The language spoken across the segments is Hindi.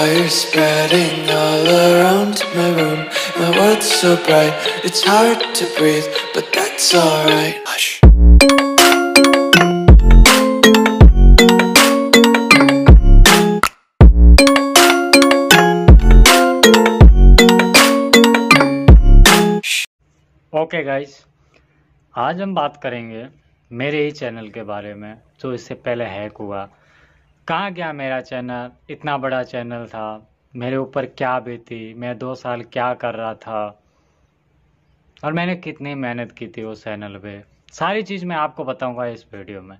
fire spreading all around my room. My world's so bright, it's hard to breathe, but that's alright. Hush. Okay okay guys आज हम बात करेंगे मेरे ही चैनल के बारे में जो इससे पहले हैक हुआ कहाँ गया मेरा चैनल इतना बड़ा चैनल था मेरे ऊपर क्या बीती मैं दो साल क्या कर रहा था और मैंने कितनी मेहनत की थी उस चैनल पे सारी चीज़ मैं आपको बताऊंगा इस वीडियो में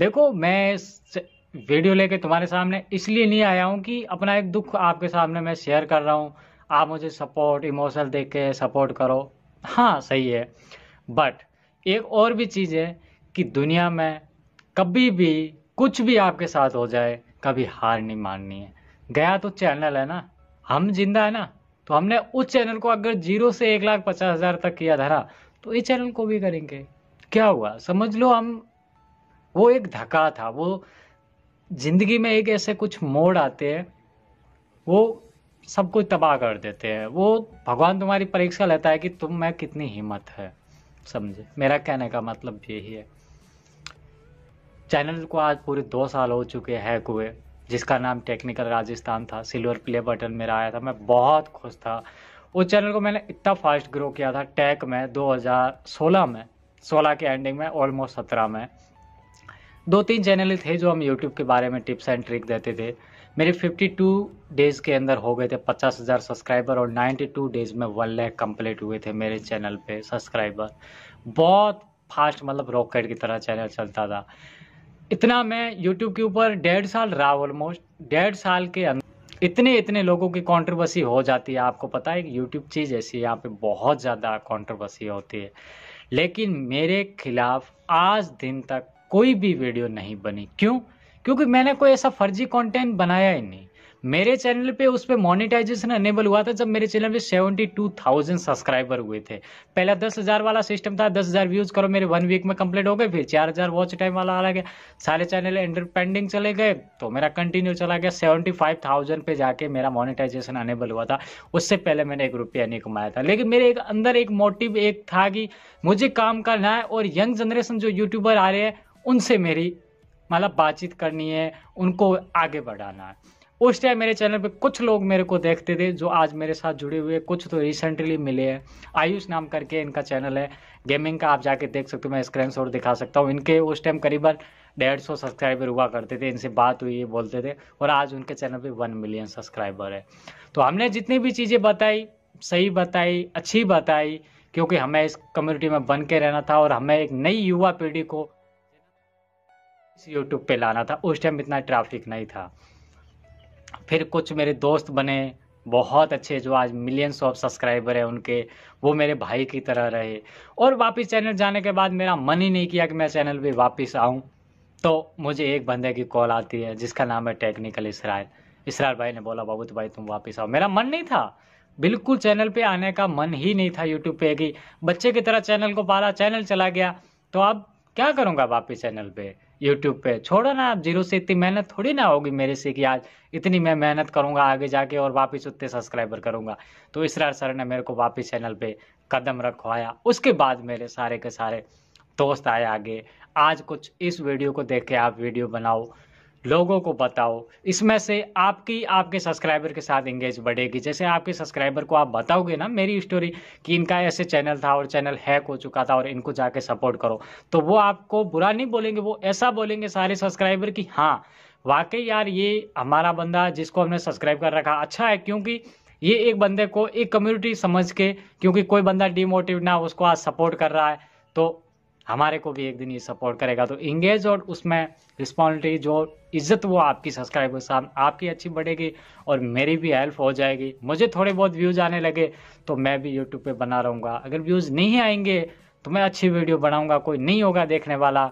देखो मैं वीडियो लेके तुम्हारे सामने इसलिए नहीं आया हूँ कि अपना एक दुख आपके सामने मैं शेयर कर रहा हूँ आप मुझे सपोर्ट इमोशनल देख के सपोर्ट करो हाँ सही है बट एक और भी चीज़ है कि दुनिया में कभी भी कुछ भी आपके साथ हो जाए कभी हार नहीं माननी है गया तो चैनल है ना हम जिंदा है ना तो हमने उस चैनल को अगर जीरो से एक लाख पचास हजार तक किया धरा तो इस चैनल को भी करेंगे क्या हुआ समझ लो हम वो एक धक्का था वो जिंदगी में एक ऐसे कुछ मोड़ आते हैं वो सब कुछ तबाह कर देते हैं वो भगवान तुम्हारी परीक्षा लेता है कि तुम में कितनी हिम्मत है समझे मेरा कहने का मतलब यही है चैनल को आज पूरे दो साल हो चुके हैक हुए जिसका नाम टेक्निकल राजस्थान था सिल्वर प्ले बटन मेरा आया था मैं बहुत खुश था उस चैनल को मैंने इतना फास्ट ग्रो किया था टैक में 2016 में 16 के एंडिंग में ऑलमोस्ट 17 में दो तीन चैनल थे जो हम यूट्यूब के बारे में टिप्स एंड ट्रिक देते थे मेरे 52 डेज़ के अंदर हो गए थे पचास हज़ार सब्सक्राइबर और 92 डेज़ में वन लैख कम्प्लीट हुए थे मेरे चैनल पे सब्सक्राइबर बहुत फास्ट मतलब रॉकेट की तरह चैनल चलता था इतना मैं यूट्यूब के ऊपर डेढ़ साल रहा ऑलमोस्ट डेढ़ साल के अंदर इतने इतने लोगों की कंट्रोवर्सी हो जाती है आपको पता है यूट्यूब चीज़ ऐसी है यहाँ पे बहुत ज़्यादा कंट्रोवर्सी होती है लेकिन मेरे खिलाफ आज दिन तक कोई भी वीडियो नहीं बनी क्यों क्योंकि मैंने कोई ऐसा फर्जी कंटेंट बनाया ही नहीं मेरे चैनल पे उस पर मोनिटाइजेशन अनेबल हुआ था जब मेरे चैनल पे 72,000 सब्सक्राइबर हुए थे पहला 10,000 वाला सिस्टम था 10,000 व्यूज करो मेरे वन वीक में कंप्लीट हो गए फिर 4,000 हजार वॉच टाइम वाला आ गया सारे चैनल एंडर पेंडिंग चले गए तो मेरा कंटिन्यू चला गया 75,000 पे जाके मेरा मोनिटाइजेशन अनेबल हुआ था उससे पहले मैंने एक रुपया नहीं कमाया था लेकिन मेरे एक अंदर एक मोटिव एक था कि मुझे काम करना है और यंग जनरेशन जो यूट्यूबर आ रहे हैं उनसे मेरी मतलब बातचीत करनी है उनको आगे बढ़ाना है उस टाइम मेरे चैनल पे कुछ लोग मेरे को देखते थे जो आज मेरे साथ जुड़े हुए कुछ तो रिसेंटली मिले हैं आयुष नाम करके इनका चैनल है गेमिंग का आप जाके देख सकते हो मैं स्क्रीन शॉट दिखा सकता हूँ इनके उस टाइम करीबन डेढ़ सौ सब्सक्राइबर हुआ करते थे इनसे बात हुई ये बोलते थे और आज उनके चैनल पे वन मिलियन सब्सक्राइबर है तो हमने जितनी भी चीज़ें बताई सही बताई अच्छी बताई क्योंकि हमें इस कम्युनिटी में बन के रहना था और हमें एक नई युवा पीढ़ी को यूट्यूब पे लाना था उस टाइम इतना ट्रैफिक नहीं था फिर कुछ मेरे दोस्त बने बहुत अच्छे जो आज मिलियंस ऑफ सब्सक्राइबर है उनके वो मेरे भाई की तरह रहे और वापस चैनल जाने के बाद मेरा मन ही नहीं किया कि मैं चैनल पे वापस आऊँ तो मुझे एक बंदे की कॉल आती है जिसका नाम है टेक्निकल इसराइल इसराइल भाई ने बोला बाबू तो भाई तुम वापस आओ मेरा मन नहीं था बिल्कुल चैनल पे आने का मन ही नहीं था यूट्यूब पे कि बच्चे की तरह चैनल को पाला चैनल चला गया तो अब क्या करूँगा वापस चैनल पर यूट्यूब पे छोड़ो ना आप जीरो से इतनी मेहनत थोड़ी ना होगी मेरे से कि आज इतनी मैं मेहनत करूंगा आगे जाके और वापस उतने सब्सक्राइबर करूंगा तो इसरार सर ने मेरे को वापस चैनल पे कदम रखवाया उसके बाद मेरे सारे के सारे दोस्त आए आगे आज कुछ इस वीडियो को देख के आप वीडियो बनाओ लोगों को बताओ इसमें से आपकी आपके सब्सक्राइबर के साथ इंगेज बढ़ेगी जैसे आपके सब्सक्राइबर को आप बताओगे ना मेरी स्टोरी कि इनका ऐसे चैनल था और चैनल हैक हो चुका था और इनको जाके सपोर्ट करो तो वो आपको बुरा नहीं बोलेंगे वो ऐसा बोलेंगे सारे सब्सक्राइबर कि हाँ वाकई यार ये हमारा बंदा जिसको हमने सब्सक्राइब कर रखा अच्छा है क्योंकि ये एक बंदे को एक कम्युनिटी समझ के क्योंकि कोई बंदा डिमोटिव ना उसको आज सपोर्ट कर रहा है तो हमारे को भी एक दिन ये सपोर्ट करेगा तो इंगेज और उसमें रिस्पॉन्सिबिलिटी जो इज्जत वो आपकी सब्सक्राइबर साथ आपकी अच्छी बढ़ेगी और मेरी भी हेल्प हो जाएगी मुझे थोड़े बहुत व्यूज़ आने लगे तो मैं भी यूट्यूब पे बना रहूँगा अगर व्यूज़ नहीं आएंगे तो मैं अच्छी वीडियो बनाऊँगा कोई नहीं होगा देखने वाला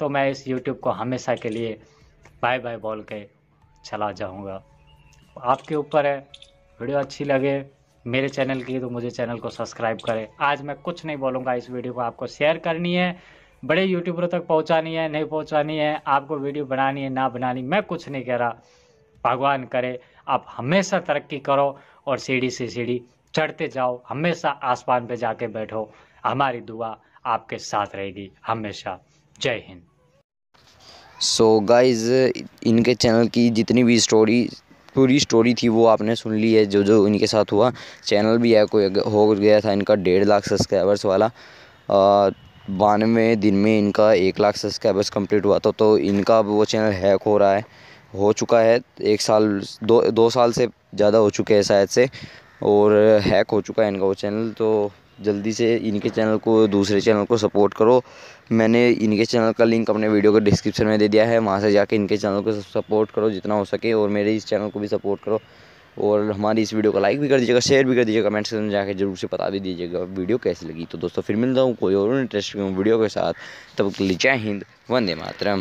तो मैं इस यूट्यूब को हमेशा के लिए बाय बाय बोल के चला जाऊँगा आपके ऊपर है वीडियो अच्छी लगे मेरे चैनल की तो मुझे चैनल को सब्सक्राइब करें आज मैं कुछ नहीं बोलूँगा इस वीडियो को आपको शेयर करनी है बड़े यूट्यूबरों तक पहुँचानी है नहीं पहुँचानी है आपको वीडियो बनानी है ना बनानी मैं कुछ नहीं कह रहा भगवान करे आप हमेशा तरक्की करो और सीढ़ी से सीढ़ी चढ़ते जाओ हमेशा आसमान पे जाके बैठो हमारी दुआ आपके साथ रहेगी हमेशा जय हिंद सो so गाइज़ इनके चैनल की जितनी भी स्टोरी पूरी स्टोरी थी वो आपने सुन ली है जो जो इनके साथ हुआ चैनल भी है कोई हो गया था इनका डेढ़ लाख सब्सक्राइबर्स वाला बानवे दिन में इनका एक लाख सब्सक्राइबर्स कंप्लीट हुआ था तो इनका वो चैनल हैक हो रहा है हो चुका है एक साल दो दो साल से ज़्यादा हो चुके हैं शायद से और हैक हो चुका है इनका वो चैनल तो जल्दी से इनके चैनल को दूसरे चैनल को सपोर्ट करो मैंने इनके चैनल का लिंक अपने वीडियो के डिस्क्रिप्शन में दे दिया है वहाँ से जाके इनके चैनल को सपोर्ट करो जितना हो सके और मेरे इस चैनल को भी सपोर्ट करो और हमारी इस वीडियो को लाइक भी कर दीजिएगा शेयर भी कर दीजिएगा कमेंट सेक्शन में जाकर जरूर से बता भी दीजिएगा वीडियो कैसी लगी तो दोस्तों फिर मिलता हूँ कोई और इंटरेस्टिंग वीडियो के साथ तब के लिए जय हिंद वंदे मातरम